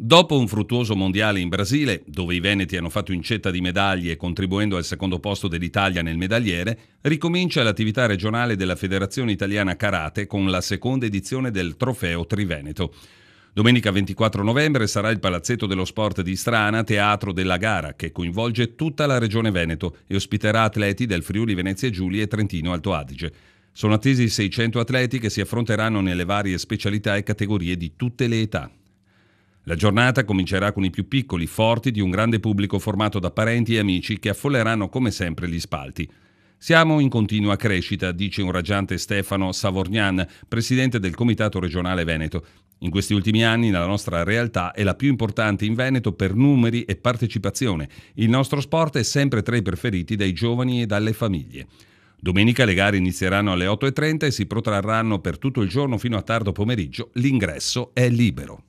Dopo un fruttuoso mondiale in Brasile, dove i veneti hanno fatto incetta di medaglie contribuendo al secondo posto dell'Italia nel medagliere, ricomincia l'attività regionale della Federazione Italiana Karate con la seconda edizione del Trofeo Triveneto. Domenica 24 novembre sarà il Palazzetto dello Sport di Strana teatro della gara che coinvolge tutta la regione Veneto e ospiterà atleti del Friuli Venezia Giulia e Trentino Alto Adige. Sono attesi 600 atleti che si affronteranno nelle varie specialità e categorie di tutte le età. La giornata comincerà con i più piccoli, forti di un grande pubblico formato da parenti e amici che affolleranno come sempre gli spalti. Siamo in continua crescita, dice un raggiante Stefano Savornian, presidente del Comitato regionale Veneto. In questi ultimi anni la nostra realtà è la più importante in Veneto per numeri e partecipazione. Il nostro sport è sempre tra i preferiti dai giovani e dalle famiglie. Domenica le gare inizieranno alle 8.30 e si protrarranno per tutto il giorno fino a tardo pomeriggio. L'ingresso è libero.